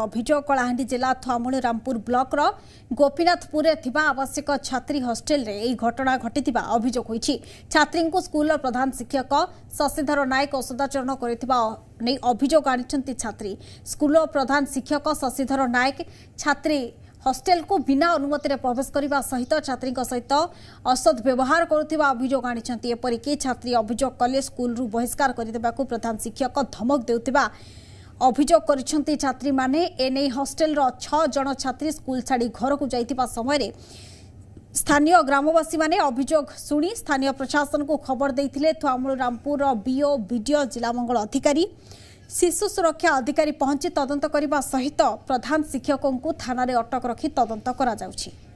ଅଭିଯୋଗ କଳାହାଣ୍ଡି ଜିଲ୍ଲା ଥମୁଳିରାମପୁର ବ୍ଲକର ଗୋପୀନାଥପୁରରେ ଥିବା ଆବଶ୍ୟକ ଛାତ୍ରୀ ହଷ୍ଟେଲରେ ଏହି ଘଟଣା ଘଟିଥିବା ଅଭିଯୋଗ ହୋଇଛି ଛାତ୍ରୀଙ୍କୁ ସ୍କୁଲର ପ୍ରଧାନ ଶିକ୍ଷକ ଶଶିଧର ନାୟକ ଅସଦାଚରଣ କରିଥିବା ନେଇ ଅଭିଯୋଗ ଆଣିଛନ୍ତି ଛାତ୍ରୀ ସ୍କୁଲର ପ୍ରଧାନ ଶିକ୍ଷକ ଶଶିଧର ନାୟକ ଛାତ୍ରୀ ହଷ୍ଟେଲକୁ ବିନା ଅନୁମତିରେ ପ୍ରବେଶ କରିବା ସହିତ ଛାତ୍ରୀଙ୍କ ସହିତ ଅସଦ ବ୍ୟବହାର କରୁଥିବା ଅଭିଯୋଗ ଆଣିଛନ୍ତି ଏପରିକି ଛାତ୍ରୀ ଅଭିଯୋଗ କଲେ ସ୍କୁଲରୁ ବହିଷ୍କାର କରିଦେବାକୁ ପ୍ରଧାନ ଶିକ୍ଷକ ଧମକ ଦେଉଥିବା ଅଭିଯୋଗ କରିଛନ୍ତି ଛାତ୍ରୀମାନେ ଏନେଇ ହଷ୍ଟେଲର ଛଅ ଜଣ ଛାତ୍ରୀ ସ୍କୁଲ ଛାଡ଼ି ଘରକୁ ଯାଇଥିବା ସମୟରେ ସ୍ଥାନୀୟ ଗ୍ରାମବାସୀମାନେ ଅଭିଯୋଗ ଶୁଣି ସ୍ଥାନୀୟ ପ୍ରଶାସନକୁ ଖବର ଦେଇଥିଲେ ଥୁଆମୂଳ ରାମପୁରର ବିଓ ବିଡିଓ ଜିଲ୍ଲାମଙ୍ଗଳ ଅଧିକାରୀ ଶିଶୁ ସୁରକ୍ଷା ଅଧିକାରୀ ପହଞ୍ଚି ତଦନ୍ତ କରିବା ସହିତ ପ୍ରଧାନ ଶିକ୍ଷକଙ୍କୁ ଥାନାରେ ଅଟକ ରଖି ତଦନ୍ତ କରାଯାଉଛି